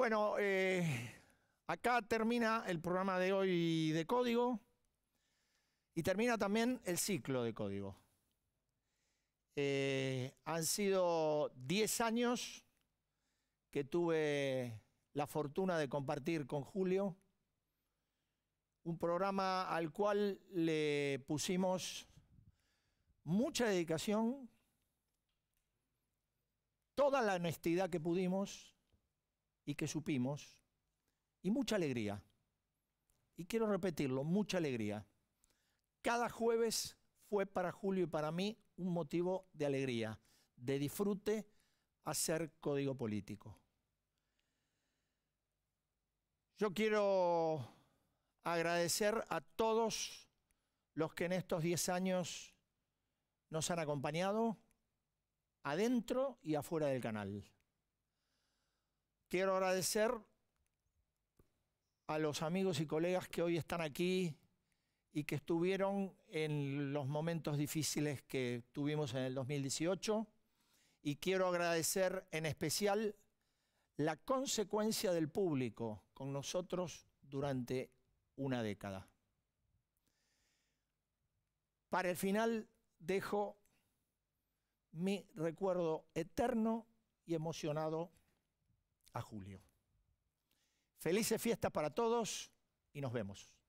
Bueno, eh, acá termina el programa de hoy de código y termina también el ciclo de código. Eh, han sido 10 años que tuve la fortuna de compartir con Julio un programa al cual le pusimos mucha dedicación, toda la honestidad que pudimos y que supimos, y mucha alegría. Y quiero repetirlo, mucha alegría. Cada jueves fue para Julio y para mí un motivo de alegría, de disfrute hacer código político. Yo quiero agradecer a todos los que en estos 10 años nos han acompañado adentro y afuera del canal. Quiero agradecer a los amigos y colegas que hoy están aquí y que estuvieron en los momentos difíciles que tuvimos en el 2018. Y quiero agradecer en especial la consecuencia del público con nosotros durante una década. Para el final dejo mi recuerdo eterno y emocionado a julio. Felices fiestas para todos y nos vemos.